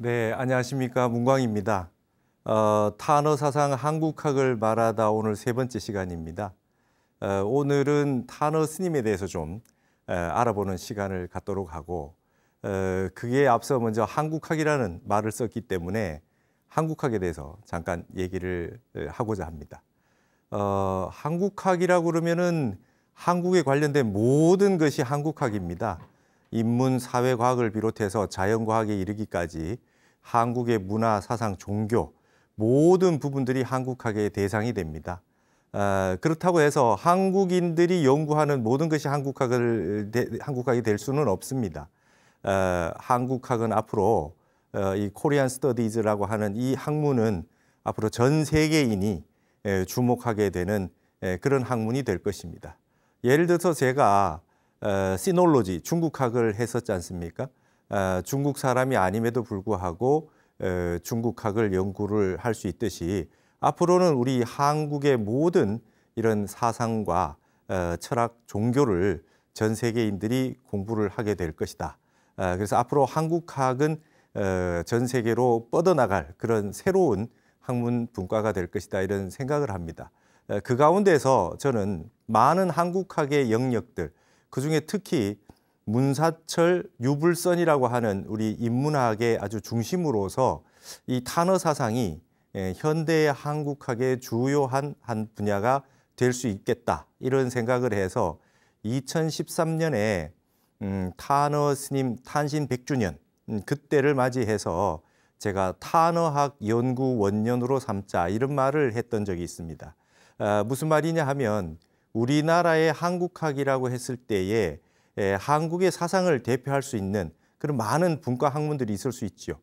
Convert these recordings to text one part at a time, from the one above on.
네, 안녕하십니까. 문광입니다. 어, 탄어 사상 한국학을 말하다 오늘 세 번째 시간입니다. 어, 오늘은 탄어 스님에 대해서 좀 에, 알아보는 시간을 갖도록 하고 어, 그게 앞서 먼저 한국학이라는 말을 썼기 때문에 한국학에 대해서 잠깐 얘기를 하고자 합니다. 어, 한국학이라고 그러면은 한국에 관련된 모든 것이 한국학입니다. 인문 사회과학을 비롯해서 자연과학에 이르기까지 한국의 문화, 사상, 종교 모든 부분들이 한국학의 대상이 됩니다. 아, 그렇다고 해서 한국인들이 연구하는 모든 것이 한국학을 한국학이 될 수는 없습니다. 아, 한국학은 앞으로 어, 이 코리안 스터디즈라고 하는 이 학문은 앞으로 전 세계인이 주목하게 되는 그런 학문이 될 것입니다. 예를 들어서 제가 시놀로지 어, 중국학을 했었지 않습니까? 어, 중국 사람이 아님에도 불구하고 어, 중국학을 연구를 할 수 있듯이 앞으로는 우리 한국의 모든 이런 사상과 어, 철학, 종교를 전 세계인들이 공부를 하게 될 것이다. 그래서 앞으로 한국학은 전 세계로 뻗어나갈 그런 새로운 학문 분과가 될 것이다 이런 생각을 합니다. 그 가운데서 저는 많은 한국학의 영역들, 그중에 특히 문사철 유불선이라고 하는 우리 인문학의 아주 중심으로서 이 탄어 사상이 예, 현대 한국학의 주요한 한 분야가 될 수 있겠다 이런 생각을 해서 2013년에 음, 탄어 스님 탄신 100주년 음, 그때를 맞이해서 제가 탄어학 연구 원년으로 삼자 이런 말을 했던 적이 있습니다. 아, 무슨 말이냐 하면 우리나라의 한국학이라고 했을 때에 한국의 사상을 대표할 수 있는 그런 많은 분과 학문들이 있을 수 있지요.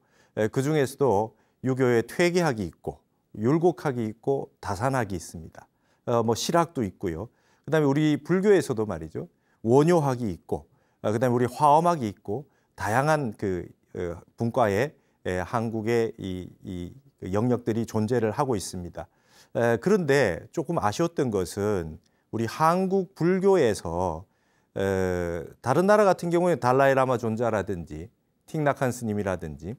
그 중에서도 유교의 퇴계학이 있고 율곡학이 있고 다산학이 있습니다. 어, 뭐 실학도 있고요. 그다음에 우리 불교에서도 말이죠. 원효학이 있고 어, 그다음에 우리 화엄학이 있고 다양한 그 어, 분과의 한국의 이, 이 영역들이 존재를 하고 있습니다. 그런데 조금 아쉬웠던 것은 우리 한국 불교에서 다른 나라 같은 경우에 달라이라마 존자라든지 틱나칸 스님이라든지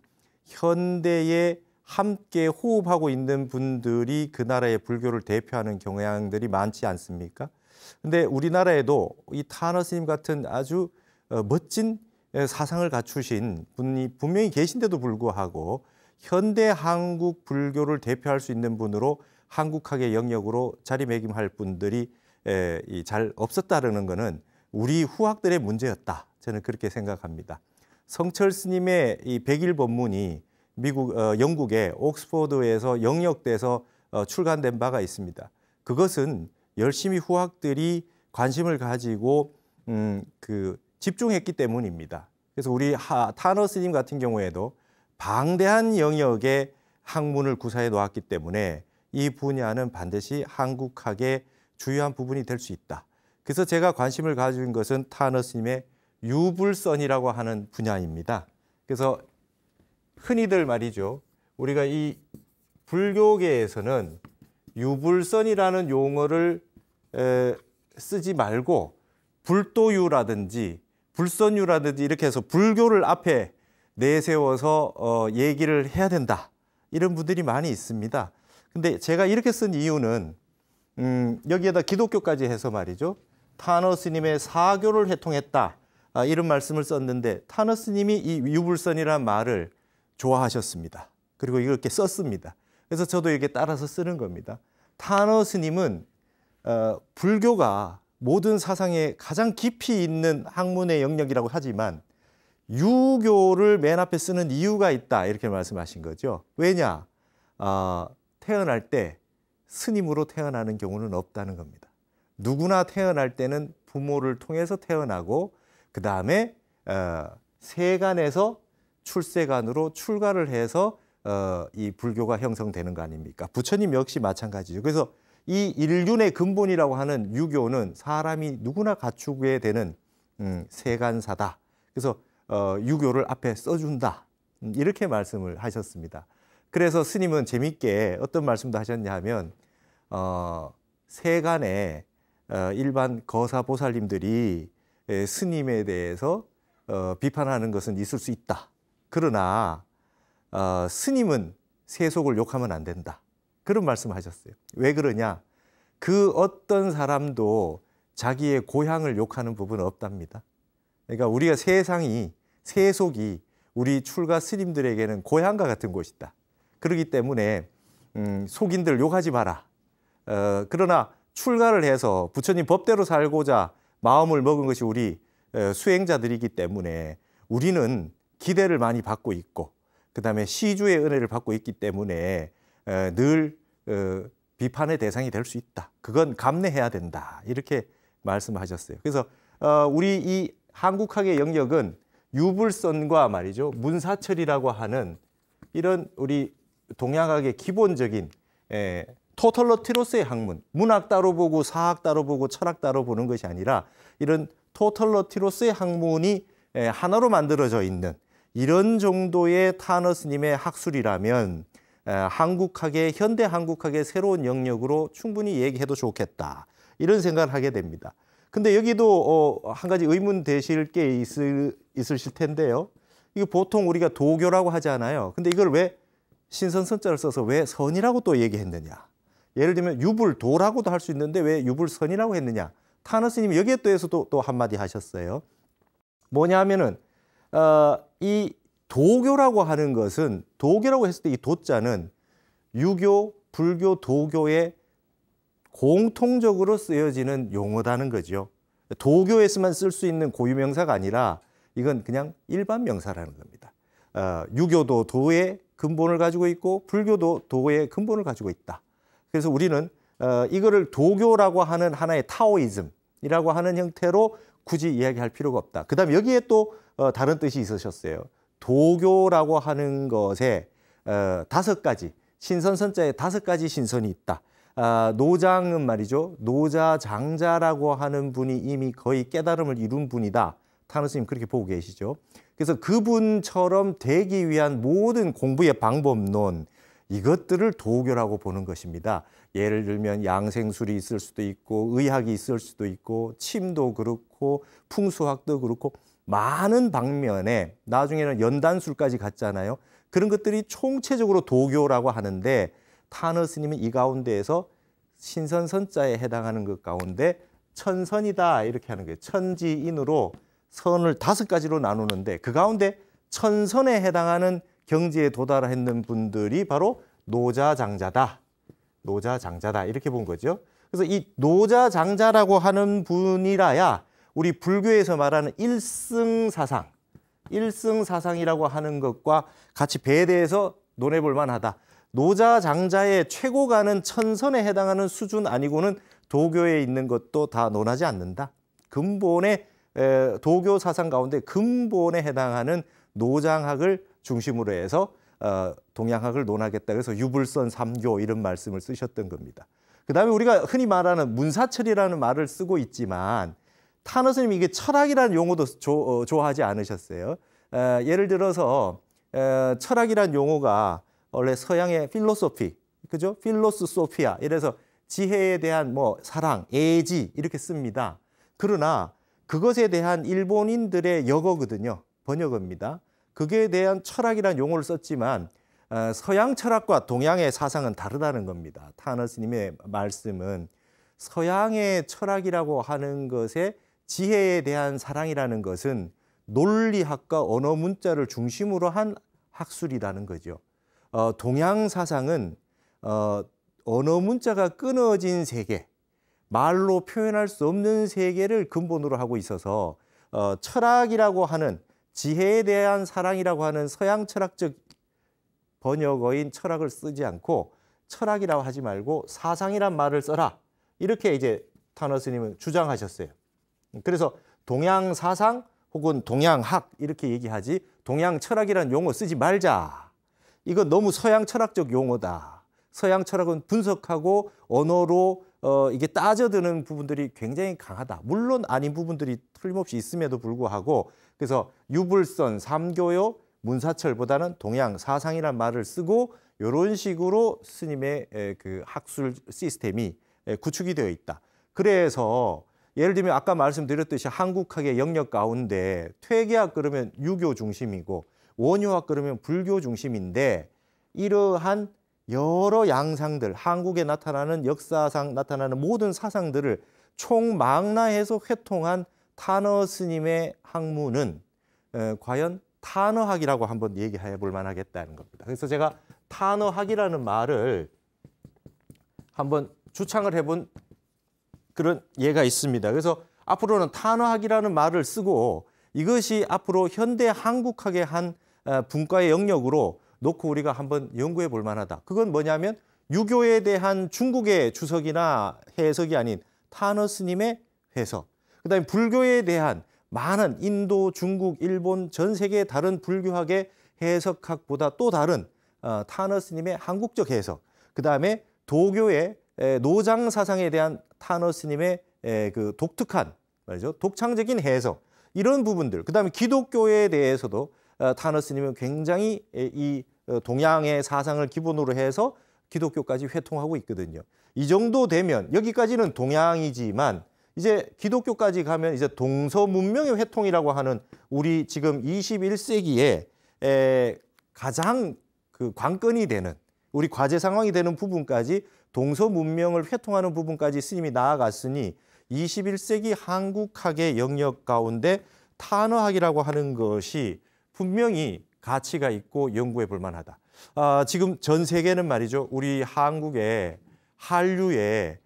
현대에 함께 호흡하고 있는 분들이 그 나라의 불교를 대표하는 경향들이 많지 않습니까? 근데 우리나라에도 이 타너 스님 같은 아주 어, 멋진 사상을 갖추신 분이 분명히 계신데도 불구하고 현대 한국 불교를 대표할 수 있는 분으로 한국학의 영역으로 자리매김할 분들이 잘없었다는 것은 우리 후학들의 문제였다. 저는 그렇게 생각합니다. 성철 스님의 이 백일 법문이 미국 어, 영국의 옥스퍼드에서 영역대에서 어, 출간된 바가 있습니다. 그것은 열심히 후학들이 관심을 가지고 음, 그 집중했기 때문입니다. 그래서 우리 하, 타너 스님 같은 경우에도 방대한 영역의 학문을 구사해 놓았기 때문에 이 분야는 반드시 한국학의 주요한 부분이 될 수 있다. 그래서 제가 관심을 가진 것은 타너스님의 유불선이라고 하는 분야입니다. 그래서 흔히들 말이죠. 우리가 이 불교계에서는 유불선이라는 용어를 쓰지 말고 불도유라든지 불선유라든지 이렇게 해서 불교를 앞에 내세워서 어, 얘기를 해야 된다. 이런 분들이 많이 있습니다. 근데 제가 이렇게 쓴 이유는 음, 여기에다 기독교까지 해서 말이죠. 타너 스님의 사교를 해통했다 아, 이런 말씀을 썼는데 타너 스님이 이 유불선이라는 말을 좋아하셨습니다. 그리고 이렇게 썼습니다. 그래서 저도 이렇게 따라서 쓰는 겁니다. 타너 스님은 어, 불교가 모든 사상에 가장 깊이 있는 학문의 영역이라고 하지만 유교를 맨 앞에 쓰는 이유가 있다 이렇게 말씀하신 거죠. 왜냐? 어, 태어날 때 스님으로 태어나는 경우는 없다는 겁니다. 누구나 태어날 때는 부모를 통해서 태어나고 그 다음에 어, 세간에서 출세간으로 출가를 해서 어, 이 불교가 형성되는 거 아닙니까? 부처님 역시 마찬가지죠. 그래서 이 인륜의 근본이라고 하는 유교는 사람이 누구나 갖추게 되는 음, 세간사다. 그래서 어, 유교를 앞에 써준다. 음, 이렇게 말씀을 하셨습니다. 그래서 스님은 재밌게 어떤 말씀도 하셨냐 하면 어, 세간에 어, 일반 거사 보살님들이 스님에 대해서 어, 비판하는 것은 있을 수 있다. 그러나 어, 스님은 세속을 욕하면 안 된다. 그런 말씀하셨어요. 왜 그러냐? 그 어떤 사람도 자기의 고향을 욕하는 부분은 없답니다. 그러니까 우리가 세상이 세속이 우리 출가 스님들에게는 고향과 같은 곳이다. 그러기 때문에 음, 속인들 욕하지 마라. 어, 그러나 출가를 해서 부처님 법대로 살고자 마음을 먹은 것이 우리 수행자들이기 때문에 우리는 기대를 많이 받고 있고 그다음에 시주의 은혜를 받고 있기 때문에 늘 어, 비판의 대상이 될 수 있다. 그건 감내해야 된다. 이렇게 말씀하셨어요. 그래서 어, 우리 이 한국학의 영역은 유불선과 말이죠. 문사철이라고 하는 이런 우리 동양학의 기본적인 토털러티로스의 학문, 문학 따로 보고 사학 따로 보고 철학 따로 보는 것이 아니라 이런 토털러티로스의 학문이 하나로 만들어져 있는 이런 정도의 타너스님의 학술이라면 한국학의 현대 한국학의 새로운 영역으로 충분히 얘기해도 좋겠다 이런 생각을 하게 됩니다. 근데 여기도 어, 한 가지 의문 되실 게 있을, 있으실 텐데요. 이거 보통 우리가 도교라고 하잖아요. 근데 이걸 왜신선성자를 써서 왜 선이라고 또 얘기했느냐. 예를 들면 유불도라고도 할 수 있는데 왜 유불선이라고 했느냐? 타너 스님이 여기에 대해서도 또 한마디 하셨어요. 뭐냐면은 어, 이 도교라고 하는 것은 도교라고 했을 때 이 도자는 유교, 불교, 도교의 공통적으로 쓰여지는 용어다는 거죠. 도교에서만 쓸 수 있는 고유명사가 아니라 이건 그냥 일반 명사라는 겁니다. 어, 유교도 도의 근본을 가지고 있고 불교도 도의 근본을 가지고 있다. 그래서 우리는 어, 이거를 도교라고 하는 하나의 타오이즘이라고 하는 형태로 굳이 이야기할 필요가 없다. 그 다음 여기에 또 어, 다른 뜻이 있으셨어요. 도교라고 하는 것에 어, 다섯 가지, 신선선자에 다섯 가지 신선이 있다. 아, 노장은 말이죠. 노자 장자라고 하는 분이 이미 거의 깨달음을 이룬 분이다. 타노스님 그렇게 보고 계시죠. 그래서 그분처럼 되기 위한 모든 공부의 방법론, 이것들을 도교라고 보는 것입니다. 예를 들면 양생술이 있을 수도 있고 의학이 있을 수도 있고 침도 그렇고 풍수학도 그렇고 많은 방면에 나중에는 연단술까지 갔잖아요. 그런 것들이 총체적으로 도교라고 하는데 타너 스님은 이 가운데에서 신선선자에 해당하는 것 가운데 천선이다 이렇게 하는 거예요. 천지인으로 선을 다섯 가지로 나누는데 그 가운데 천선에 해당하는 경지에 도달했는 분들이 바로 노자장자다. 노자장자다. 이렇게 본 거죠. 그래서 이 노자장자라고 하는 분이라야 우리 불교에서 말하는 일승사상, 일승사상이라고 하는 것과 같이 배대해서 논해볼 만하다. 노자장자의 최고가는 천선에 해당하는 수준 아니고는 도교에 있는 것도 다 논하지 않는다. 근본의 도교 사상 가운데 근본에 해당하는 노장학을 중심으로 해서 어, 동양학을 논하겠다 그래서 유불선 삼교 이런 말씀을 쓰셨던 겁니다. 그다음에 우리가 흔히 말하는 문사철이라는 말을 쓰고 있지만 타노 스님 이게 이 철학이라는 용어도 조, 어, 좋아하지 않으셨어요. 에, 어, 예를 들어서 에, 어, 철학이라는 용어가 원래 서양의 필로소피 그죠? 필로 소피아 이래서 지혜에 대한 뭐 사랑, 애지 이렇게 씁니다. 그러나 그것에 대한 일본인들의 역어거든요. 번역어입니다. 그게 대한 철학이란 용어를 썼지만 어, 서양 철학과 동양의 사상은 다르다는 겁니다. 타너스님의 말씀은 서양의 철학이라고 하는 것에 지혜에 대한 사랑이라는 것은 논리학과 언어 문자를 중심으로 한 학술이라는 거죠. 어, 동양 사상은 어, 언어 문자가 끊어진 세계, 말로 표현할 수 없는 세계를 근본으로 하고 있어서 어, 철학이라고 하는 지혜에 대한 사랑이라고 하는 서양 철학적 번역어인 철학을 쓰지 않고 철학이라고 하지 말고 사상이란 말을 써라. 이렇게 이제 타너 스님은 주장하셨어요. 그래서 동양 사상 혹은 동양학 이렇게 얘기하지 동양 철학이란 용어 쓰지 말자. 이건 너무 서양 철학적 용어다. 서양 철학은 분석하고 언어로 어, 이게 따져드는 부분들이 굉장히 강하다. 물론 아닌 부분들이 틀림없이 있음에도 불구하고 그래서 유불선, 삼교요, 문사철보다는 동양 사상이란 말을 쓰고 이런 식으로 스님의 그 학술 시스템이 구축이 되어 있다. 그래서 예를 들면 아까 말씀드렸듯이 한국학의 영역 가운데 퇴계학 그러면 유교 중심이고 원효학 그러면 불교 중심인데 이러한 여러 양상들, 한국에 나타나는 역사상 나타나는 모든 사상들을 총망라해서 회통한 탄어 스님의 학문은 과연 탄어학이라고 한번 얘기해 볼 만하겠다는 겁니다. 그래서 제가 탄어학이라는 말을 한번 주창을 해본 그런 예가 있습니다. 그래서 앞으로는 탄어학이라는 말을 쓰고 이것이 앞으로 현대 한국학의 한 분과의 영역으로 놓고 우리가 한번 연구해 볼 만하다. 그건 뭐냐면 유교에 대한 중국의 주석이나 해석이 아닌 타너스님의 해석. 그다음에 불교에 대한 많은 인도, 중국, 일본 전 세계 다른 불교학의 해석학보다 또 다른 어, 타너스님의 한국적 해석. 그다음에 도교의 에, 노장 사상에 대한 타너스님의 에, 그 독특한 말이죠 독창적인 해석 이런 부분들. 그다음에 기독교에 대해서도 어, 타너스님은 굉장히 이 어, 동양의 사상을 기본으로 해서 기독교까지 회통하고 있거든요. 이 정도 되면 여기까지는 동양이지만 이제 기독교까지 가면 이제 동서 문명의 회통이라고 하는 우리 지금 21세기에 에 가장 그 관건이 되는 우리 과제 상황이 되는 부분까지 동서 문명을 회통하는 부분까지 스님이 나아갔으니 21세기 한국학의 영역 가운데 탄어학이라고 하는 것이 분명히 가치가 있고 연구해 볼 만하다. 아, 지금 전 세계는 말이죠. 우리 한국의 한류에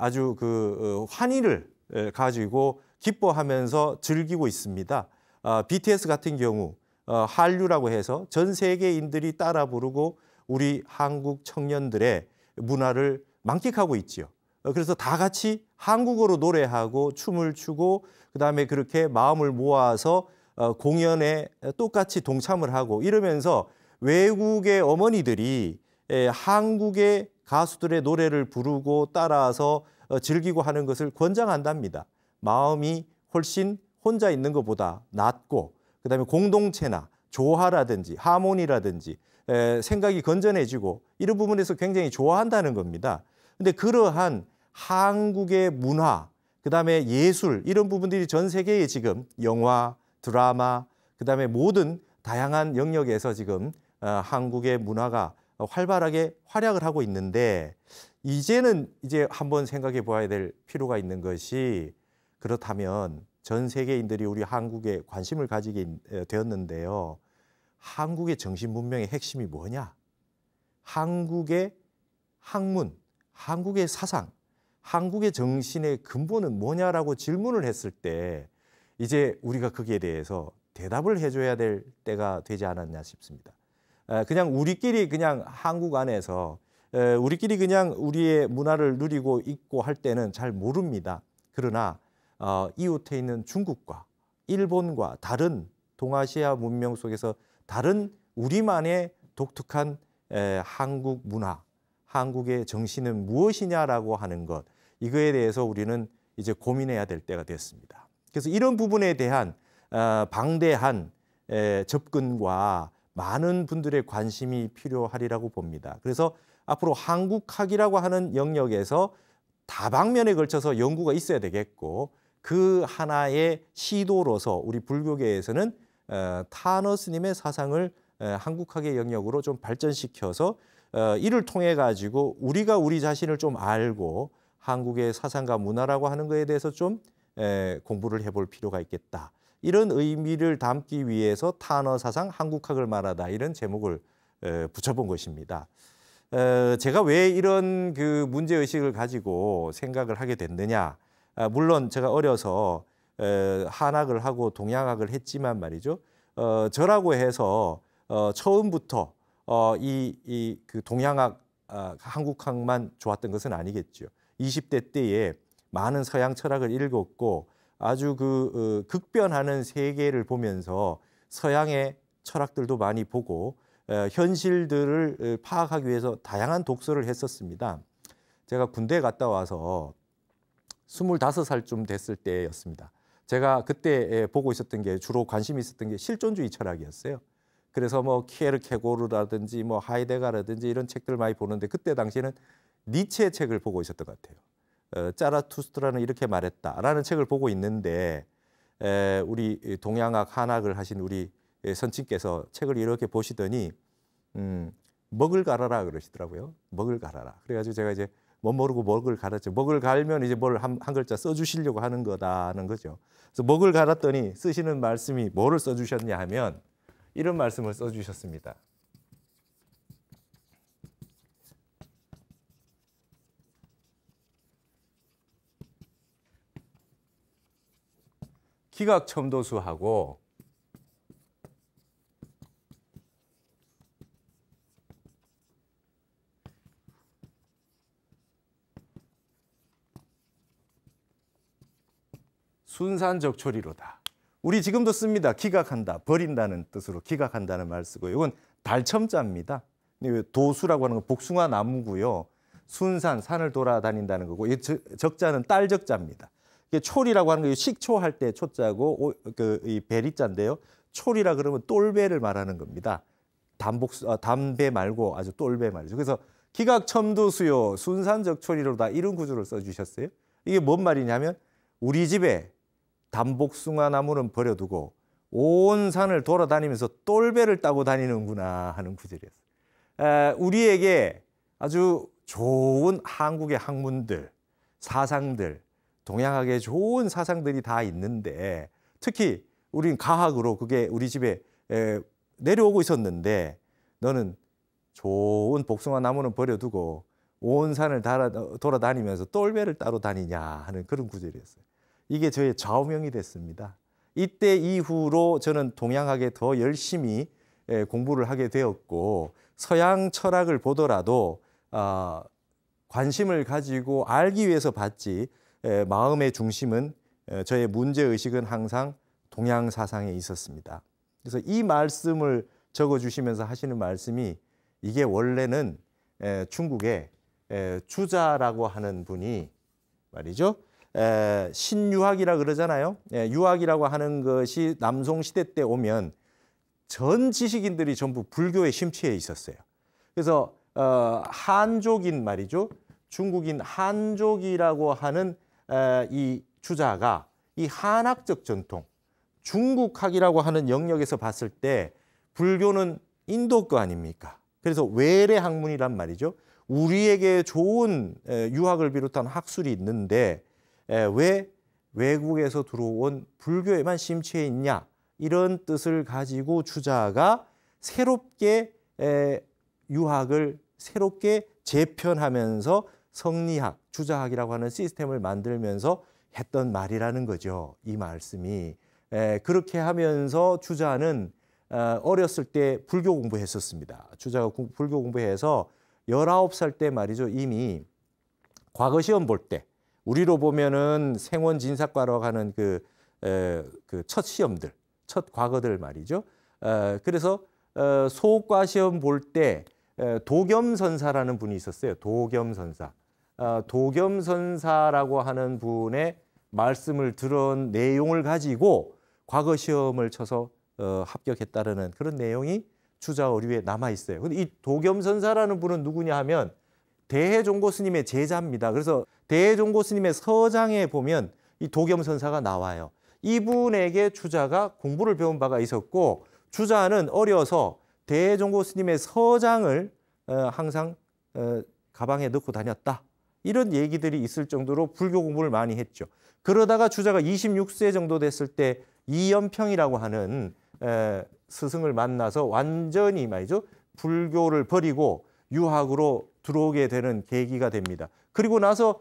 아주 그 어, 환희를 가지고 기뻐하면서 즐기고 있습니다. 아, BTS 같은 경우 어, 한류라고 해서 전 세계인들이 따라 부르고 우리 한국 청년들의 문화를 만끽하고 있지요. 어, 그래서 다 같이 한국어로 노래하고 춤을 추고 그다음에 그렇게 마음을 모아서 어, 공연에 똑같이 동참을 하고 이러면서 외국의 어머니들이 예, 한국의 가수들의 노래를 부르고 따라서 어, 즐기고 하는 것을 권장한답니다. 마음이 훨씬 혼자 있는 것보다 낫고 그다음에 공동체나 조화라든지 하모니라든지 생각이 건전해지고 이런 부분에서 굉장히 좋아한다는 겁니다. 근데 그러한 한국의 문화, 그다음에 예술 이런 부분들이 전 세계에 지금 영화, 드라마, 그 다음에 모든 다양한 영역에서 지금 어, 한국의 문화가 활발하게 활약을 하고 있는데 이제는 이제 한번 생각해 보아야 될 필요가 있는 것이 그렇다면 전 세계인들이 우리 한국에 관심을 가지게 되었는데요. 한국의 정신 문명의 핵심이 뭐냐? 한국의 학문, 한국의 사상, 한국의 정신의 근본은 뭐냐라고 질문을 했을 때 이제 우리가 거기에 대해서 대답을 해줘야 될 때가 되지 않았냐 싶습니다. 그냥 우리끼리 그냥 한국 안에서 우리끼리 그냥 우리의 문화를 누리고 있고 할 때는 잘 모릅니다. 그러나 어, 이웃에 있는 중국과 일본과 다른 동아시아 문명 속에서 다른 우리만의 독특한 한국 문화, 한국의 정신은 무엇이냐라고 하는 것, 이거에 대해서 우리는 이제 고민해야 될 때가 됐습니다. 그래서 이런 부분에 대한 어, 방대한 접근과 많은 분들의 관심이 필요하리라고 봅니다. 그래서 앞으로 한국학이라고 하는 영역에서 다방면에 걸쳐서 연구가 있어야 되겠고 그 하나의 시도로서 우리 불교계에서는 어, 타너스님의 사상을 한국학의 영역으로 좀 발전시켜서 어, 이를 통해 가지고 우리가 우리 자신을 좀 알고 한국의 사상과 문화라고 하는 것에 대해서 좀 공부를 해볼 필요가 있겠다. 이런 의미를 담기 위해서 탄어 사상 한국학을 말하다 이런 제목을 붙여본 것입니다. 제가 왜 이런 그 문제 의식을 가지고 생각을 하게 됐느냐? 아, 물론 제가 어려서 한학을 하고 동양학을 했지만 말이죠. 어, 저라고 해서 어, 처음부터 어, 이그 동양학 아, 한국학만 좋았던 것은 아니겠죠. 20대 때에 많은 서양 철학을 읽었고 아주 그 어, 극변하는 세계를 보면서 서양의 철학들도 많이 보고 어, 현실들을 어, 파악하기 위해서 다양한 독서를 했었습니다. 제가 군대 갔다 와서 25살쯤 됐을 때였습니다. 제가 그때 보고 있었던 게 주로 관심이 있었던 게 실존주의 철학이었어요. 그래서 뭐 키에르케고르라든지 뭐 하이데가라든지 이런 책들을 많이 보는데 그때 당시에는 니체 책을 보고 있었던 것 같아요. 어, 짜라투스트라는 이렇게 말했다라는 책을 보고 있는데 우리 동양학 한학을 하신 우리 선친께서 책을 이렇게 보시더니 음, 먹을 갈아라 그러시더라고요. 먹을 갈아라. 그래가지고 제가 이제 뭐 모르고 먹을 갈았죠. 먹을 갈면 이제 뭘한한 글자 써주시려고 하는 거다는 거죠. 그래서 먹을 갈았더니 쓰시는 말씀이 뭐를 써주셨냐 하면 이런 말씀을 써주셨습니다. 기각 첨도수하고 순산적 처리로다. 우리 지금도 씁니다. 기각한다, 버린다는 뜻으로 기각한다는 말 쓰고 이건 달첨자입니다. 도수라고 하는 건 복숭아 나무고요. 순산, 산을 돌아다닌다는 거고 적자는 딸 적자입니다. 초리라고 하는 게 식초할 때 초자고 그이 베리자인데요. 촐이라 그러면 똘배를 말하는 겁니다. 담복 아, 담배 말고 아주 똘배 말이죠. 그래서 기각 첨두 수요 순산적 촐이로다 이런 구조를 써 주셨어요. 이게 뭔 말이냐면 우리 집에 담복숭아 나무는 버려두고 온 산을 돌아다니면서 똘배를 따고 다니는구나 하는 구절이었어요. 우리에게 아주 좋은 한국의 학문들, 사상들, 동양학에 좋은 사상들이 다 있는데 특히 우린 가학으로 그게 우리 집에 에, 내려오고 있었는데 너는 좋은 복숭아 나무는 버려두고 온 산을 달아, 돌아다니면서 똘배를 따로 다니냐 하는 그런 구절이었어요. 이게 저의 좌우명이 됐습니다. 이때 이후로 저는 동양학에 더 열심히 공부를 하게 되었고 서양 철학을 보더라도 아, 관심을 가지고 알기 위해서 봤지 마음의 중심은 저의 문제 의식은 항상 동양 사상에 있었습니다. 그래서 이 말씀을 적어 주시면서 하시는 말씀이 이게 원래는 중국의 주자라고 하는 분이 말이죠. 신유학이라 그러잖아요. 유학이라고 하는 것이 남송 시대 때 오면 전 지식인들이 전부 불교에 심취해 있었어요. 그래서 어, 한족인 말이죠. 중국인 한족이라고 하는 이 주자가 이 한학적 전통, 중국학이라고 하는 영역에서 봤을 때 불교는 인도 거 아닙니까? 그래서 외래 학문이란 말이죠. 우리에게 좋은 유학을 비롯한 학술이 있는데 왜 외국에서 들어온 불교에만 심취해 있냐 이런 뜻을 가지고 주자가 새롭게 유학을 새롭게 재편하면서 성리학 추자학이라고 하는 시스템을 만들면서 했던 말이라는 거죠. 이 말씀이 에, 그렇게 하면서 주자는 어, 어렸을 때 불교 공부했었습니다. 주자가 불교 공부해서 19살 때 말이죠. 이미 과거 시험 볼 때 우리로 보면은 생원 진사과라고 하는 그첫 그 시험들, 첫 과거들 말이죠. 어, 그래서 어, 소과 시험 볼 때 도겸선사라는 분이 있었어요. 도겸선사. 어, 도겸선사라고 하는 분의 말씀을 들은 내용을 가지고 과거 시험을 쳐서 어, 합격했다라는 그런 내용이 주자 어류에 남아 있어요. 근데 이 도겸선사라는 분은 누구냐 하면 대해종고 스님의 제자입니다. 그래서 대해종고 스님의 서장에 보면 이 도겸선사가 나와요. 이분에게 주자가 공부를 배운 바가 있었고 주자는 어려서 대종고 스님의 서장을 어, 항상 가방에 넣고 다녔다. 이런 얘기들이 있을 정도로 불교 공부를 많이 했죠. 그러다가 주자가 26세 정도 됐을 때 이연평이라고 하는 스승을 만나서 완전히 말이죠. 불교를 버리고 유학으로 들어오게 되는 계기가 됩니다. 그리고 나서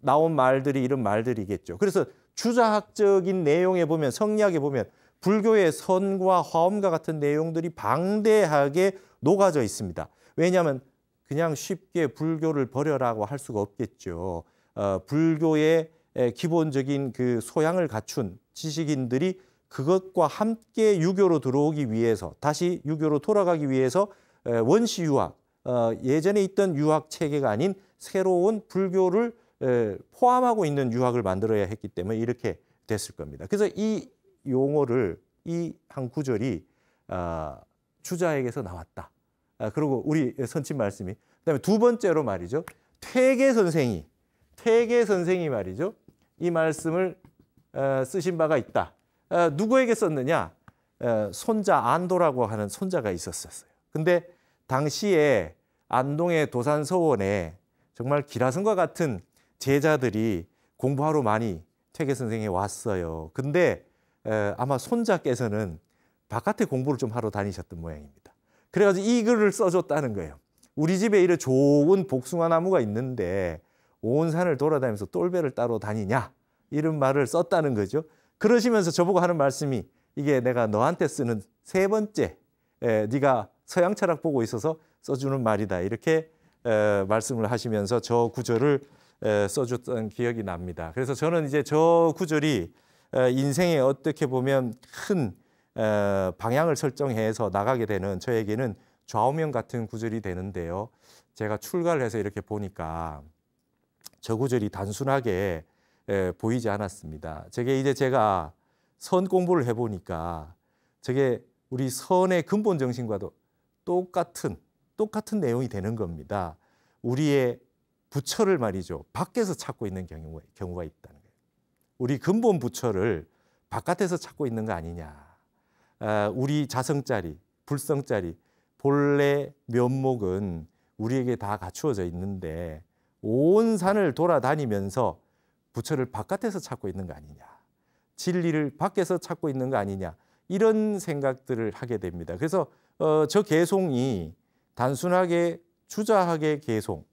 나온 말들이 이런 말들이겠죠. 그래서 주자학적인 내용에 보면 성리학에 보면 불교의 선과 화엄과 같은 내용들이 방대하게 녹아져 있습니다. 왜냐하면 그냥 쉽게 불교를 버려라고 할 수가 없겠죠. 어, 불교의 기본적인 그 소양을 갖춘 지식인들이 그것과 함께 유교로 들어오기 위해서 다시 유교로 돌아가기 위해서 원시 유학 어, 예전에 있던 유학 체계가 아닌 새로운 불교를 포함하고 있는 유학을 만들어야 했기 때문에 이렇게 됐을 겁니다. 그래서 이 용어를 이 한 구절이 아, 주자에게서 나왔다. 아, 그리고 우리 선친 말씀이. 그다음에 두 번째로 말이죠. 퇴계 선생이 퇴계 선생이 말이죠. 이 말씀을 어, 쓰신 바가 있다. 어, 누구에게 썼느냐? 어, 손자 안도라고 하는 손자가 있었었어요. 근데 당시에 안동의 도산서원에 정말 기라성과 같은 제자들이 공부하러 많이 퇴계 선생이 왔어요. 근데 아마 손자께서는 바깥에 공부를 좀 하러 다니셨던 모양입니다. 그래가지고 이 글을 써줬다는 거예요. 우리 집에 이래 좋은 복숭아 나무가 있는데 온 산을 돌아다니면서 똘배를 따로 다니냐 이런 말을 썼다는 거죠. 그러시면서 저보고 하는 말씀이 이게 내가 너한테 쓰는 세 번째 에, 네가 서양 철학 보고 있어서 써주는 말이다 이렇게 에, 말씀을 하시면서 저 구절을 에, 써줬던 기억이 납니다. 그래서 저는 이제 저 구절이 인생에 어떻게 보면 큰 방향을 설정해서 나가게 되는 저에게는 좌우명 같은 구절이 되는데요. 제가 출가를 해서 이렇게 보니까 저 구절이 단순하게 보이지 않았습니다. 저게 이제 제가 선 공부를 해보니까 저게 우리 선의 근본 정신과도 똑같은 똑같은 내용이 되는 겁니다. 우리의 부처를 말이죠. 밖에서 찾고 있는 경우, 가 있다는 거예요. 우리 근본 부처를 바깥에서 찾고 있는 거 아니냐. 아, 우리 자성짜리, 불성짜리, 본래 면목은 우리에게 다 갖추어져 있는데 온 산을 돌아다니면서 부처를 바깥에서 찾고 있는 거 아니냐. 진리를 밖에서 찾고 있는 거 아니냐. 이런 생각들을 하게 됩니다. 그래서 어, 저 개송이 단순하게 주자학의 개송,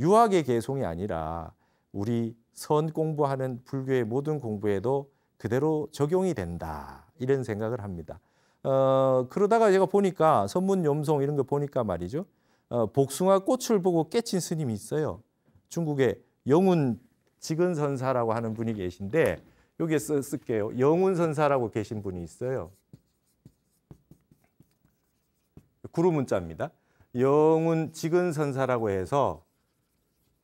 유학의 개송이 아니라 우리 선 공부하는 불교의 모든 공부에도 그대로 적용이 된다. 이런 생각을 합니다. 어, 그러다가 제가 보니까 선문 염송 이런 거 보니까 말이죠. 어, 복숭아 꽃을 보고 깨친 스님이 있어요. 중국에 영운 직은 선사라고 하는 분이 계신데 여기에 쓰, 쓸게요. 영운 선사라고 계신 분이 있어요. 구루 문자입니다. 영운 직은 선사라고 해서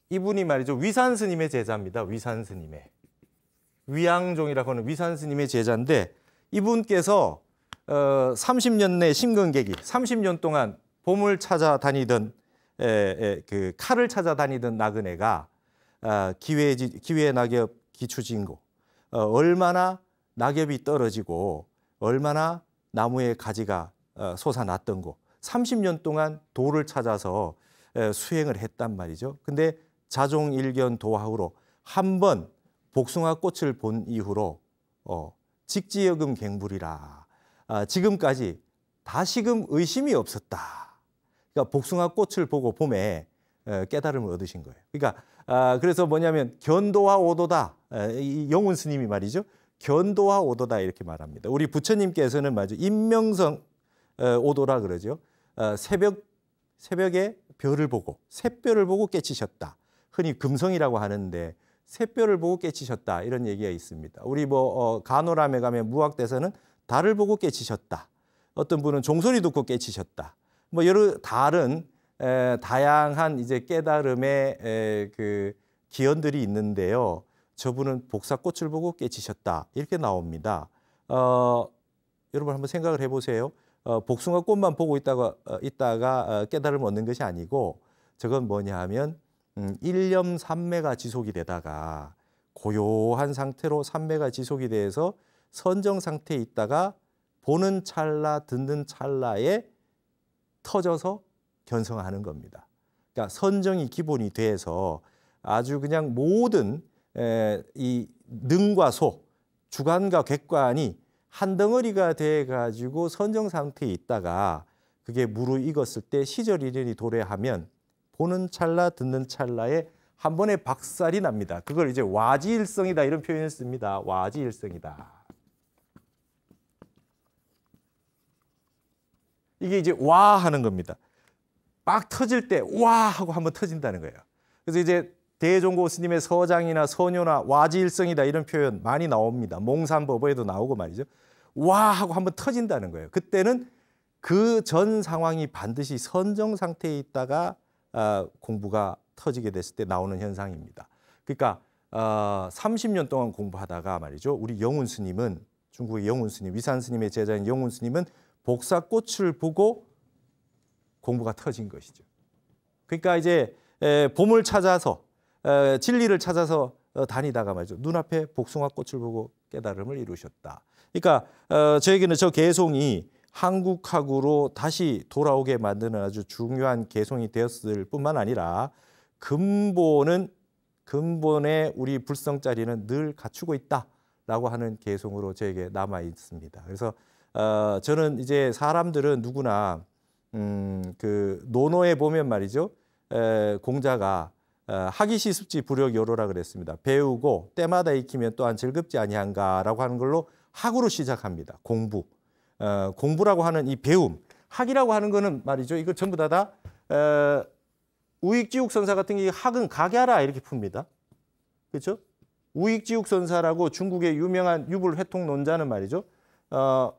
이분이 말이죠. 위산 스님의 제자입니다. 위산 스님의 위양종이라고 하는 위산 스님의 제자인데 이분께서 어, 30년 내 심근객이 30년 동안 봄을 찾아다니던 에, 에, 그 칼을 찾아다니던 나그네가 어, 아, 기회 기회 낙엽 기초진고 어, 얼마나 낙엽이 떨어지고 얼마나 나무의 가지가 어, 솟아났던고 30년 동안 돌을 찾아서 에, 수행을 했단 말이죠. 근데 자종일견 도하후로 한 번 복숭아 꽃을 본 이후로 어, 직지여금 갱불이라 아, 지금까지 다시금 의심이 없었다. 그러니까 복숭아 꽃을 보고 봄에 깨달음을 얻으신 거예요. 그러니까 아, 그래서 뭐냐면 견도와 오도다. 영훈 스님이 말이죠. 견도와 오도다 이렇게 말합니다. 우리 부처님께서는 맞아 인명성 오도라 그러죠. 아, 새벽 새벽에 별을 보고 새별을 보고 깨치셨다. 흔히 금성이라고 하는데 새별을 보고 깨치셨다 이런 얘기가 있습니다. 우리 뭐 어, 간호람에 가면 무학대사는 달을 보고 깨치셨다. 어떤 분은 종소리 듣고 깨치셨다. 뭐 여러 다른 에, 다양한 이제 깨달음의 에, 그 기원들이 있는데요. 저분은 복사꽃을 보고 깨치셨다 이렇게 나옵니다. 어, 여러분 한번 생각을 해보세요. 어, 복숭아 꽃만 보고 있다가 어, 있다가 어, 깨달음 얻는 것이 아니고 저건 뭐냐하면 음, 일념 삼매가 지속이 되다가 고요한 상태로 삼매가 지속이 돼서 선정 상태에 있다가 보는 찰나 듣는 찰나에 터져서 견성하는 겁니다. 그러니까 선정이 기본이 돼서 아주 그냥 모든 이 능과 소, 주관과 객관이 한 덩어리가 돼 가지고 선정 상태에 있다가 그게 무르익었을 때 시절 이련이 도래하면 보는 찰나 듣는 찰나에 한 번에 박살이 납니다. 그걸 이제 와지일성이다 이런 표현을 씁니다. 와지일성이다. 이게 이제 와 하는 겁니다. 막 터질 때 와 하고 한번 터진다는 거예요. 그래서 이제 대종고 스님의 서장이나 선요나 와지일성이다 이런 표현 많이 나옵니다. 몽산법어에도 나오고 말이죠. 와 하고 한번 터진다는 거예요. 그때는 그 전 상황이 반드시 선정 상태에 있다가 어, 공부가 터지게 됐을 때 나오는 현상입니다. 그러니까 어, 아, 30년 동안 공부하다가 말이죠. 우리 영훈 스님은 중국의 영훈 스님, 위산 스님의 제자인 영훈 스님은 복사꽃을 보고 공부가 터진 것이죠. 그러니까 이제 봄을 찾아서 진리를 찾아서 어, 다니다가 말이죠. 눈앞에 복숭아 꽃을 보고 깨달음을 이루셨다. 그러니까 어, 저에게는 저 개송이 한국학으로 다시 돌아오게 만드는 아주 중요한 개송이 되었을 뿐만 아니라 근본은 근본의 우리 불성자리는 늘 갖추고 있다라고 하는 개송으로 저에게 남아 있습니다. 그래서 어, 저는 이제 사람들은 누구나 음, 그 노노에 보면 말이죠. 에, 공자가 어, 학이시습지 부력요로라 그랬습니다. 배우고 때마다 익히면 또한 즐겁지 아니한가라고 하는 걸로 학으로 시작합니다. 공부. 어, 공부라고 하는 이 배움. 학이라고 하는 거는 말이죠. 이거 전부 다, 다 어, 우익지육선사 같은 게 학은 가게하라 이렇게 풉니다. 그렇죠? 우익지육선사라고 중국의 유명한 유불회통 논자는 말이죠. 어,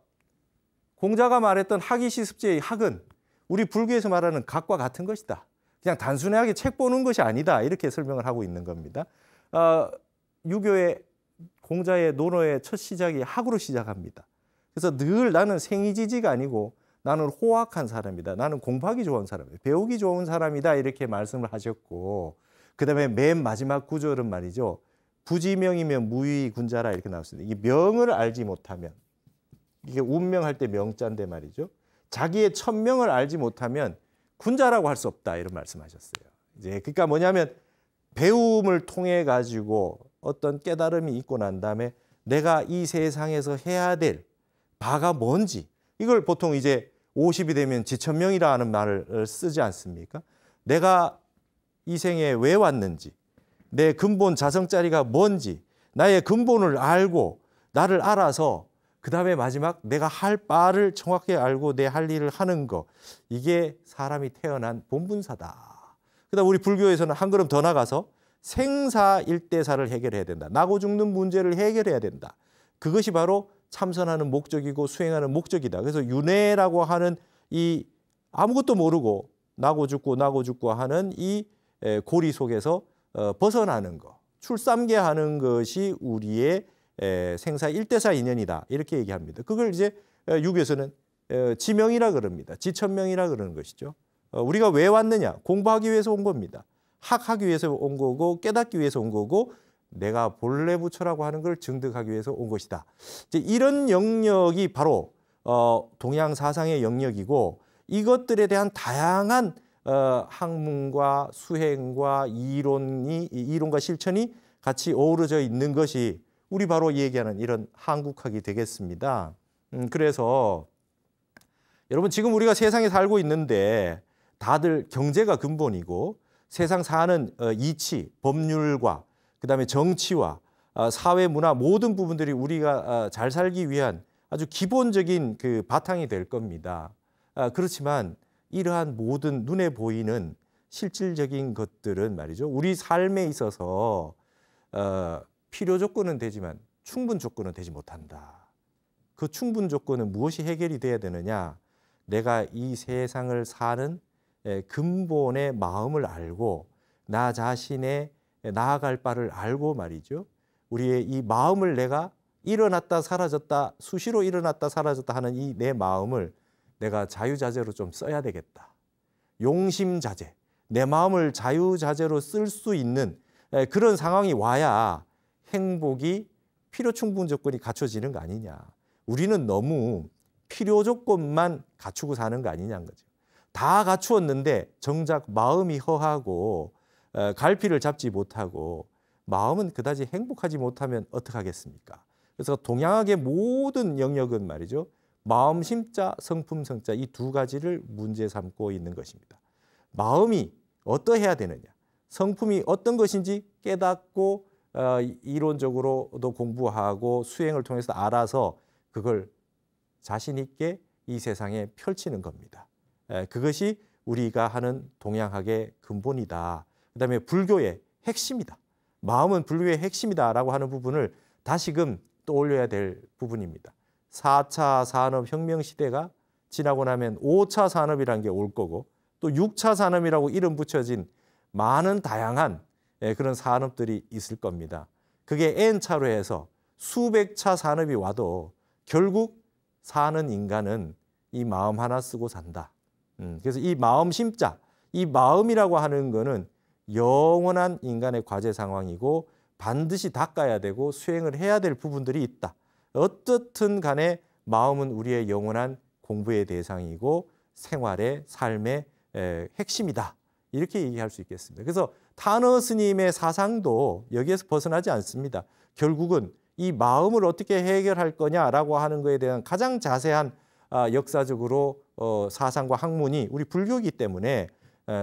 공자가 말했던 학이시습제의 학은 우리 불교에서 말하는 각과 같은 것이다. 그냥 단순하게 책 보는 것이 아니다. 이렇게 설명을 하고 있는 겁니다. 어, 유교의 공자의 논어의 첫 시작이 학으로 시작합니다. 그래서 늘 나는 생이지지가 아니고 나는 호학한 사람이다. 나는 공부하기 좋은 사람이다. 배우기 좋은 사람이다. 이렇게 말씀을 하셨고 그다음에 맨 마지막 구절은 말이죠. 부지명이면 무위군자라 이렇게 나왔습니다. 이 명을 알지 못하면 이게 운명할 때 명자인데 말이죠. 자기의 천명을 알지 못하면 군자라고 할 수 없다 이런 말씀하셨어요. 이제 그러니까 뭐냐면 배움을 통해 가지고 어떤 깨달음이 있고 난 다음에 내가 이 세상에서 해야 될 바가 뭔지 이걸 보통 이제 50이 되면 지천명이라는 말을 쓰지 않습니까? 내가 이 생에 왜 왔는지 내 근본 자성자리가 뭔지 나의 근본을 알고 나를 알아서 그 다음에 마지막 내가 할 바를 정확히 알고 내 할 일을 하는 거 이게 사람이 태어난 본분사다. 그다음 우리 불교에서는 한 걸음 더 나가서 생사 일대사를 해결해야 된다. 나고 죽는 문제를 해결해야 된다. 그것이 바로 참선하는 목적이고 수행하는 목적이다. 그래서 윤회라고 하는 이 아무것도 모르고 나고 죽고 나고 죽고 하는 이 고리 속에서 어, 벗어나는 거, 출삼계 하는 것이 우리의 에, 생사 1대사 인연이다 이렇게 얘기합니다. 그걸 이제 유교에서는 지명이라 그럽니다. 지천명이라 그러는 것이죠. 어, 우리가 왜 왔느냐? 공부하기 위해서 온 겁니다. 학하기 위해서 온 거고 깨닫기 위해서 온 거고 내가 본래 부처라고 하는 걸 증득하기 위해서 온 것이다. 이제 이런 영역이 바로 어, 동양 사상의 영역이고 이것들에 대한 다양한 어, 학문과 수행과 이론이 이론과 실천이 같이 어우러져 있는 것이 우리 바로 얘기하는 이런 한국학이 되겠습니다. 음, 그래서 여러분 지금 우리가 세상에 살고 있는데 다들 경제가 근본이고 세상 사는 어, 이치, 법률과 그다음에 정치와 어, 사회 문화 모든 부분들이 우리가 어, 잘 살기 위한 아주 기본적인 그 바탕이 될 겁니다. 아, 그렇지만 이러한 모든 눈에 보이는 실질적인 것들은 말이죠. 우리 삶에 있어서 필요 조건은 되지만 충분 조건은 되지 못한다. 그 충분 조건은 무엇이 해결이 돼야 되느냐? 내가 이 세상을 사는 근본의 마음을 알고 나 자신의 나아갈 바를 알고 말이죠. 우리의 이 마음을 내가 일어났다 사라졌다 수시로 일어났다 사라졌다 하는 이 내 마음을 내가 자유자재로 좀 써야 되겠다. 용심자재. 내 마음을 자유자재로 쓸 수 있는 그런 상황이 와야 행복이 필요 충분 조건이 갖춰지는 거 아니냐. 우리는 너무 필요 조건만 갖추고 사는 거 아니냐는 거죠. 다 갖추었는데 정작 마음이 허하고 어, 갈피를 잡지 못하고 마음은 그다지 행복하지 못하면 어떡하겠습니까? 그래서 동양학의 모든 영역은 말이죠. 마음 심자, 성품 성자 이 두 가지를 문제 삼고 있는 것입니다. 마음이 어떠해야 되느냐, 성품이 어떤 것인지 깨닫고 어, 이론적으로도 공부하고 수행을 통해서 알아서 그걸 자신 있게 이 세상에 펼치는 겁니다. 에, 예, 그것이 우리가 하는 동양학의 근본이다. 그다음에 불교의 핵심이다. 마음은 불교의 핵심이다라고 하는 부분을 다시금 떠올려야 될 부분입니다. 4차 산업혁명 시대가 지나고 나면 5차 산업이라는 게 올 거고 또 6차 산업이라고 이름 붙여진 많은 다양한 예, 그런 산업들이 있을 겁니다. 그게 N차로 해서 수백 차 산업이 와도 결국 사는 인간은 이 마음 하나 쓰고 산다. 음, 그래서 이 마음 심자, 이 마음이라고 하는 것은 영원한 인간의 과제 상황이고 반드시 닦아야 되고 수행을 해야 될 부분들이 있다. 어떻든 간에 마음은 우리의 영원한 공부의 대상이고 생활의 삶의 핵심이다. 이렇게 얘기할 수 있겠습니다. 그래서 타너 스님의 사상도 여기에서 벗어나지 않습니다. 결국은 이 마음을 어떻게 해결할 거냐라고 하는 것에 대한 가장 자세한 아, 역사적으로 어, 사상과 학문이 우리 불교이기 때문에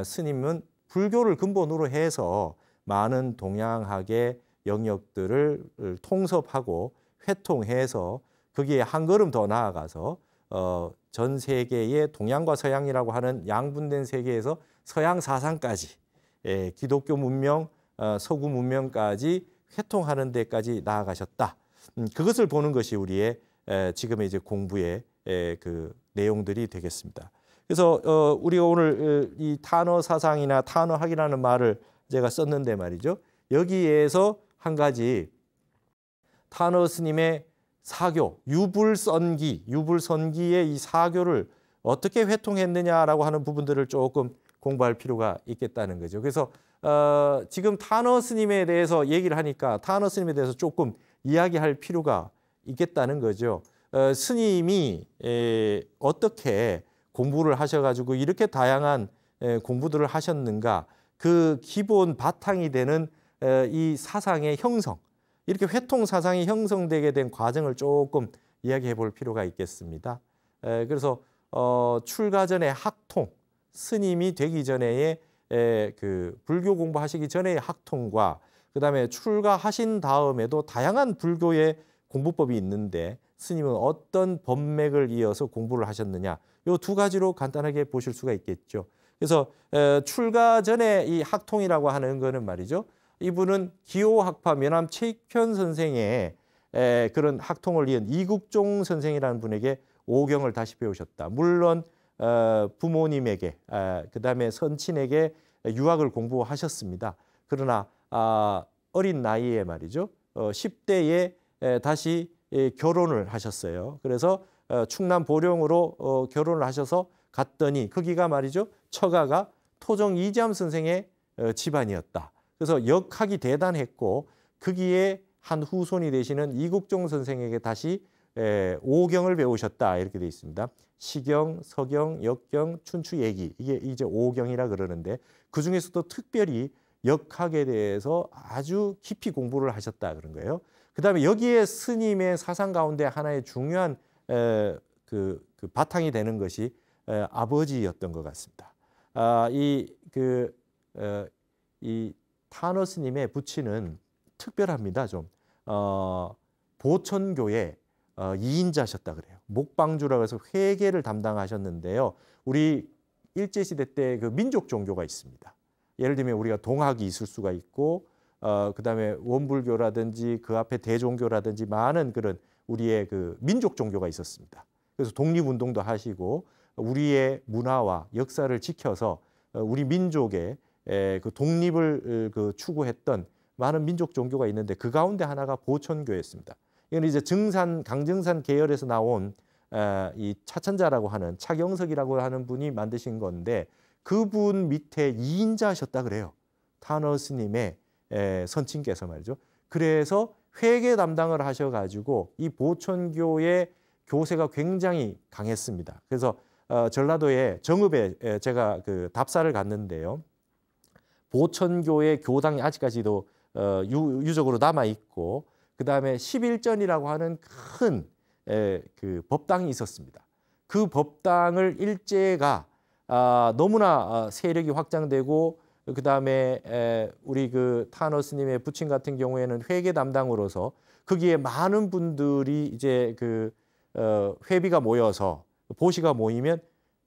스님은 불교를 근본으로 해서 많은 동양학의 영역들을 통섭하고 회통해서 거기에 한 걸음 더 나아가서 어, 전 세계의 동양과 서양이라고 하는 양분된 세계에서 서양 사상까지 예, 기독교 문명, 어, 서구 문명까지 회통하는 데까지 나아가셨다. 음, 그것을 보는 것이 우리의 지금의 이제 공부의 그 내용들이 되겠습니다. 그래서 어, 우리가 오늘 어, 이 탄어 사상이나 탄어학이라는 말을 제가 썼는데 말이죠. 여기에서 한 가지 탄어 스님의 사교, 유불선기, 유불선기의 이 사교를 어떻게 회통했느냐라고 하는 부분들을 조금 공부할 필요가 있겠다는 거죠. 그래서 어, 지금 타너 스님에 대해서 얘기를 하니까 타너 스님에 대해서 조금 이야기할 필요가 있겠다는 거죠. 어, 스님이 에, 어떻게 공부를 하셔가지고 이렇게 다양한 에, 공부들을 하셨는가 그 기본 바탕이 되는 에, 이 사상의 형성 이렇게 회통 사상이 형성되게 된 과정을 조금 이야기해 볼 필요가 있겠습니다. 그래서 어, 출가 전의 학통 스님이 되기 전에의 그 불교 공부하시기 전에의 학통과 그다음에 출가하신 다음에도 다양한 불교의 공부법이 있는데 스님은 어떤 법맥을 이어서 공부를 하셨느냐 이 두 가지로 간단하게 보실 수가 있겠죠. 그래서 출가 전에 이 학통이라고 하는 거는 말이죠. 이분은 기호학파 면암 최익현 선생의 그런 학통을 이은 이국종 선생이라는 분에게 오경을 다시 배우셨다. 물론 어, 부모님에게 어, 그다음에 선친에게 유학을 공부하셨습니다. 그러나 아, 어린 나이에 말이죠. 10대에 어, 다시 예, 결혼을 하셨어요. 그래서 충남 보령으로 결혼을 하셔서 갔더니 거기가 말이죠. 처가가 토종 이지암 선생의 집안이었다. 그래서 역학이 대단했고 거기에 한 후손이 되시는 이국종 선생에게 다시 에, 예, 오경을 배우셨다 이렇게 돼 있습니다. 시경, 서경, 역경, 춘추, 예기 이게 이제 오경이라 그러는데 그 중에서도 특별히 역학에 대해서 아주 깊이 공부를 하셨다 그런 거예요. 그다음에 여기에 스님의 사상 가운데 하나의 중요한 에, 그, 그 바탕이 되는 것이 에, 아버지였던 것 같습니다. 아, 이그 이 그, 어, 타너스님의 부친은 특별합니다. 좀 어, 보천교의 2인자셨다 어, 그래요. 목방주라고 해서 회계를 담당하셨는데요. 우리 일제 시대 때 그 민족 종교가 있습니다. 예를 들면 우리가 동학이 있을 수가 있고 어, 그다음에 원불교라든지 그 앞에 대종교라든지 많은 그런 우리의 그 민족 종교가 있었습니다. 그래서 독립운동도 하시고 우리의 문화와 역사를 지켜서 어, 우리 민족의 그 독립을 어, 그 추구했던 많은 민족 종교가 있는데 그 가운데 하나가 보천교였습니다. 이건 이제 증산 강증산 계열에서 나온 이 차천자라고 하는 차경석이라고 하는 분이 만드신 건데 그분 밑에 2인자셨다 그래요. 타너 스님의 선친께서 말이죠. 그래서 회계 담당을 하셔가지고 이 보천교의 교세가 굉장히 강했습니다. 그래서 어, 전라도의 정읍에 제가 그 답사를 갔는데요. 보천교의 교당이 아직까지도 어, 유적으로 남아 있고 그다음에 11전이라고 하는 큰 그 법당이 있었습니다. 그 법당을 일제가 아, 너무나 아, 세력이 확장되고 그다음에 우리 그타노 스님의 부친 같은 경우에는 회계 담당으로서 거기에 많은 분들이 이제 그 어, 회비가 모여서 보시가 모이면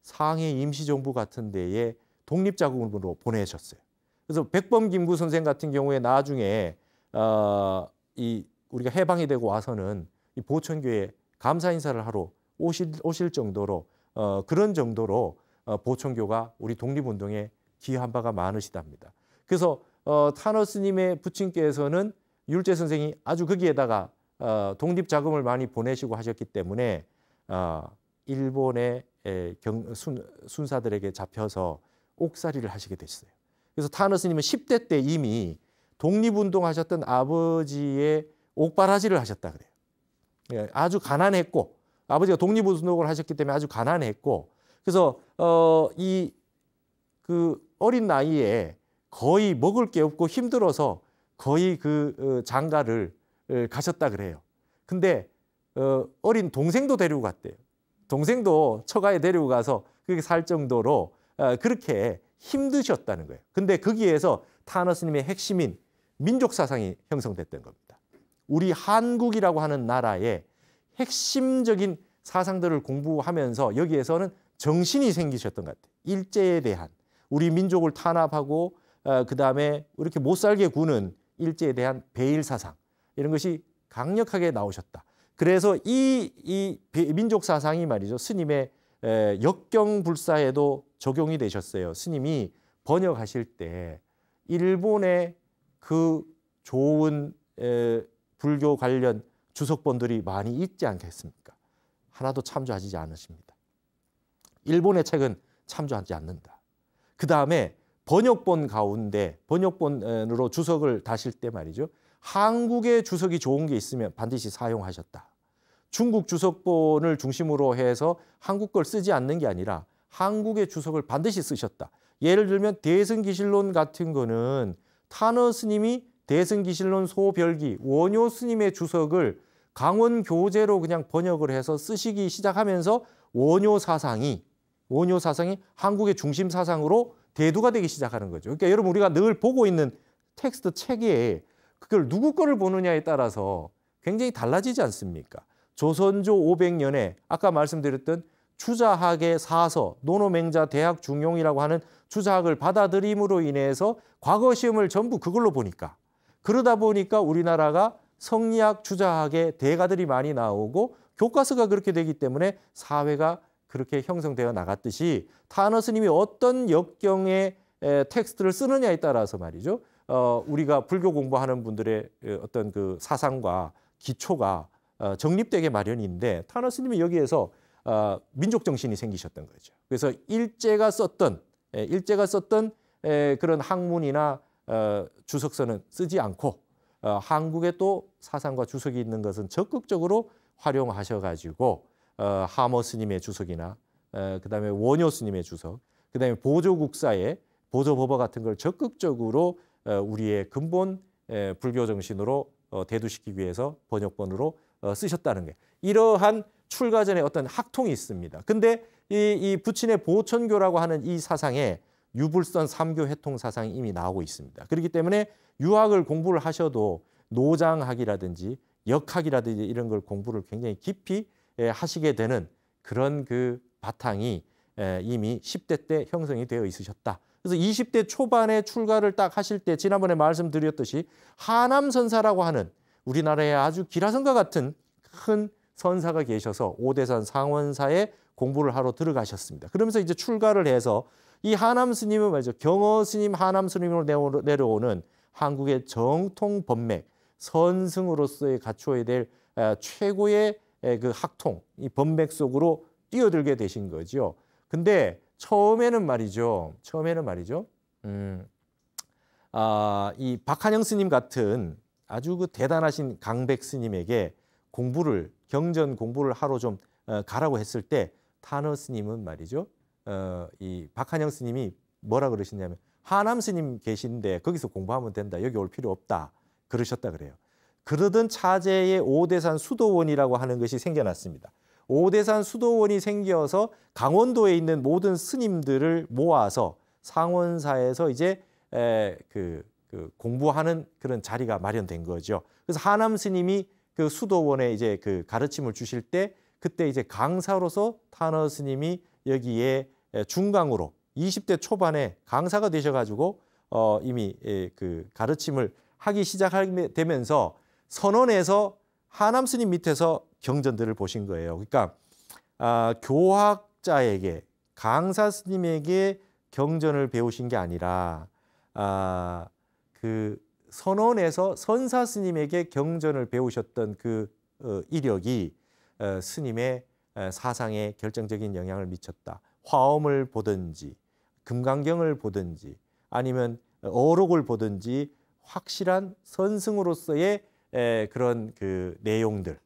상해 임시정부 같은 데에 독립자국으로 보내셨어요. 그래서 백범 김구 선생 같은 경우에 나중에 어, 이 우리가 해방이 되고 와서는 이 보천교에 감사 인사를 하러 오실, 오실 정도로 어, 그런 정도로 어, 보천교가 우리 독립운동에 기여한 바가 많으시답니다. 그래서 어, 타너스님의 부친께서는 율제 선생이 아주 거기에다가 어, 독립 자금을 많이 보내시고 하셨기 때문에 어, 일본의 경, 순, 순사들에게 잡혀서 옥살이를 하시게 됐어요. 그래서 타너스님은 10대 때 이미 독립운동 하셨던 아버지의 옥바라지를 하셨다 그래요. 예, 아주 가난했고 아버지가 독립운동을 하셨기 때문에 아주 가난했고 그래서 어 이 그 어린 나이에 거의 먹을 게 없고 힘들어서 거의 그 어, 장가를 가셨다 그래요. 근데 어 어린 동생도 데리고 갔대요. 동생도 처가에 데리고 가서 그렇게 살 정도로 어, 그렇게 힘드셨다는 거예요. 근데 거기에서 타너스님의 핵심인 민족 사상이 형성됐던 겁니다. 우리 한국이라고 하는 나라의 핵심적인 사상들을 공부하면서 여기에서는 정신이 생기셨던 것 같아요. 일제에 대한 우리 민족을 탄압하고 어, 그다음에 이렇게 못 살게 구는 일제에 대한 배일 사상 이런 것이 강력하게 나오셨다. 그래서 이, 이 민족 사상이 말이죠. 스님의 에, 역경불사에도 적용이 되셨어요. 스님이 번역하실 때 일본의 그 좋은 에, 불교 관련 주석본들이 많이 있지 않겠습니까? 하나도 참조하지 않으십니다. 일본의 책은 참조하지 않는다. 그 다음에 번역본 가운데 번역본으로 주석을 다실 때 말이죠. 한국의 주석이 좋은 게 있으면 반드시 사용하셨다. 중국 주석본을 중심으로 해서 한국 걸 쓰지 않는 게 아니라 한국의 주석을 반드시 쓰셨다. 예를 들면 대승기실론 같은 거는 타너 스님이 대승기실론 소별기 원효 스님의 주석을 강원 교재로 그냥 번역을 해서 쓰시기 시작하면서 원효 사상이 원효 사상이 한국의 중심 사상으로 대두가 되기 시작하는 거죠. 그러니까 여러분 우리가 늘 보고 있는 텍스트 책에 그걸 누구 거를 보느냐에 따라서 굉장히 달라지지 않습니까? 조선조 500년에 아까 말씀드렸던 추자학의 사서, 노노맹자 대학 중용이라고 하는 추자학을 받아들임으로 인해서 과거 시험을 전부 그걸로 보니까 그러다 보니까 우리나라가 성리학 주자학의 대가들이 많이 나오고 교과서가 그렇게 되기 때문에 사회가 그렇게 형성되어 나갔듯이 타너 스님이 어떤 역경의 텍스트를 쓰느냐에 따라서 말이죠. 어, 우리가 불교 공부하는 분들의 어떤 그 사상과 기초가 어, 정립되게 마련인데 타너 스님이 여기에서 어, 민족 정신이 생기셨던 거죠. 그래서 일제가 썼던 일제가 썼던 에, 그런 학문이나 어, 주석서는 쓰지 않고 어, 한국에 또 사상과 주석이 있는 것은 적극적으로 활용하셔가지고 어, 하머 스님의 주석이나 그다음에 원효 스님의 주석, 그다음에 보조국사의 보조법어 같은 걸 적극적으로 우리의 근본 불교 정신으로 대두시키기 위해서 번역본으로 쓰셨다는 게 이러한 출가 전에 어떤 학통이 있습니다. 근데 이, 이 부친의 보천교라고 하는 이 사상에 유불선 삼교 회통 사상이 이미 나오고 있습니다. 그렇기 때문에 유학을 공부를 하셔도 노장학이라든지 역학이라든지 이런 걸 공부를 굉장히 깊이 하시게 되는 그런 그 바탕이 이미 10대 때 형성이 되어 있으셨다. 그래서 20대 초반에 출가를 딱 하실 때 지난번에 말씀드렸듯이 하남 선사라고 하는 우리나라의 아주 기라선과 같은 큰 선사가 계셔서 오대산 상원사에 공부를 하러 들어가셨습니다. 그러면서 이제 출가를 해서 이 하남 스님은 말이죠. 경어 스님, 하남 스님으로 내려오는 한국의 정통 법맥, 선승으로서의 갖추어야 될 아, 최고의 그 학통, 이 법맥 속으로 뛰어들게 되신 거죠. 근데 처음에는 말이죠. 처음에는 말이죠. 음, 아, 이 박한영 스님 같은 아주 그 대단하신 강백 스님에게 공부를 경전 공부를 하러 좀 어, 가라고 했을 때 타너 스님은 말이죠. 어, 이 박한영 스님이 뭐라 그러시냐면 하남 스님 계신데 거기서 공부하면 된다. 여기 올 필요 없다. 그러셨다 그래요. 그러던 차제의 오대산 수도원이라고 하는 것이 생겨났습니다. 오대산 수도원이 생겨서 강원도에 있는 모든 스님들을 모아서 상원사에서 이제 에, 그, 그 공부하는 그런 자리가 마련된 거죠. 그래서 하남 스님이 그 수도원에 이제 그 가르침을 주실 때 그때 이제 강사로서 타너 스님이 여기에 예, 중강으로 20대 초반에 강사가 되셔가지고 어, 이미 예, 그 가르침을 하기 시작되면서 선원에서 하남 스님 밑에서 경전들을 보신 거예요. 그러니까 아, 교학자에게 강사 스님에게 경전을 배우신 게 아니라 아, 그 선원에서 선사 스님에게 경전을 배우셨던 그 어, 이력이 어, 스님의 어, 사상에 결정적인 영향을 미쳤다. 화엄을 보든지 금강경을 보든지 아니면 어록을 보든지 확실한 선승으로서의 그런 그 내용들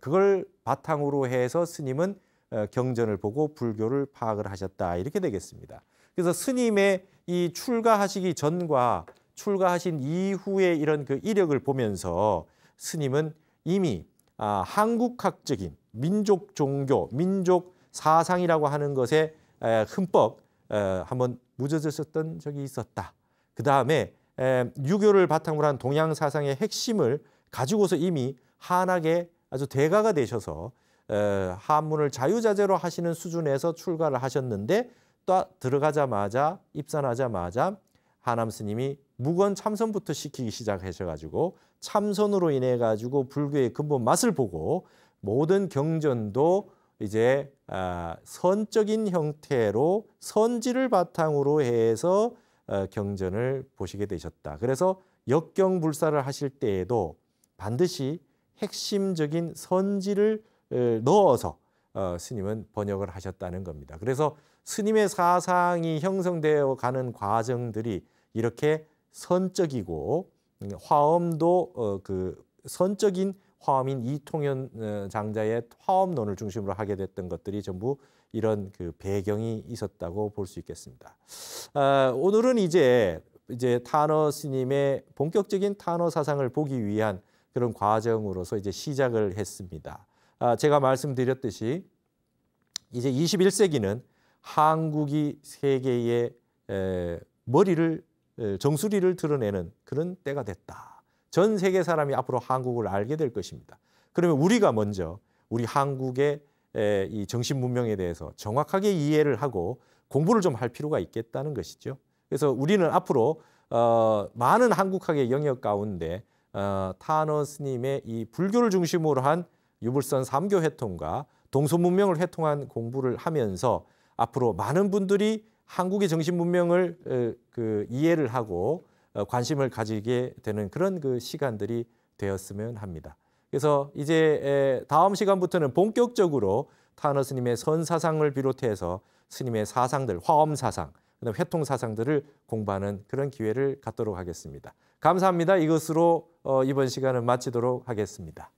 그걸 바탕으로 해서 스님은 어, 경전을 보고 불교를 파악을 하셨다 이렇게 되겠습니다. 그래서 스님의 이 출가하시기 전과 출가하신 이후의 이런 그 이력을 보면서 스님은 이미 아, 한국학적인 민족 종교, 민족 사상이라고 하는 것에 흠뻑 한번 무젖졌었던 적이 있었다. 그 다음에 유교를 바탕으로 한 동양 사상의 핵심을 가지고서 이미 한학의 아주 대가가 되셔서 한문을 자유자재로 하시는 수준에서 출가를 하셨는데 또 들어가자마자 입산하자마자 하남 스님이 무건 참선부터 시키기 시작하셔가지고 참선으로 인해 가지고 불교의 근본 맛을 보고 모든 경전도 이제 아, 선적인 형태로 선지를 바탕으로 해서 어, 경전을 보시게 되셨다. 그래서 역경불사를 하실 때에도 반드시 핵심적인 선지를 어, 넣어서 어, 스님은 번역을 하셨다는 겁니다. 그래서 스님의 사상이 형성되어 가는 과정들이 이렇게 선적이고 화엄도 그 선적인 화엄인 이통현 어, 장자의 화엄론을 중심으로 하게 됐던 것들이 전부 이런 그 배경이 있었다고 볼 수 있겠습니다. 아, 오늘은 이제 이제 타너 스님의 본격적인 타너 사상을 보기 위한 그런 과정으로서 이제 시작을 했습니다. 아, 제가 말씀드렸듯이 이제 21세기는 한국이 세계의 머리를 정수리를 드러내는 그런 때가 됐다. 전 세계 사람이 앞으로 한국을 알게 될 것입니다. 그러면 우리가 먼저 우리 한국의 이 정신 문명에 대해서 정확하게 이해를 하고 공부를 좀 할 필요가 있겠다는 것이죠. 그래서 우리는 앞으로 어, 많은 한국학의 영역 가운데 어, 타너 스님의 이 불교를 중심으로 한 유불선 삼교 회통과 동서문명을 회통한 공부를 하면서 앞으로 많은 분들이 한국의 정신 문명을 그 이해를 하고 어, 관심을 가지게 되는 그런 그 시간들이 되었으면 합니다. 그래서 이제 다음 시간부터는 본격적으로 타너 스님의 선사상을 비롯해서 스님의 사상들, 화엄 사상, 그다음 회통 사상들을 공부하는 그런 기회를 갖도록 하겠습니다. 감사합니다. 이것으로 어, 이번 시간은 마치도록 하겠습니다.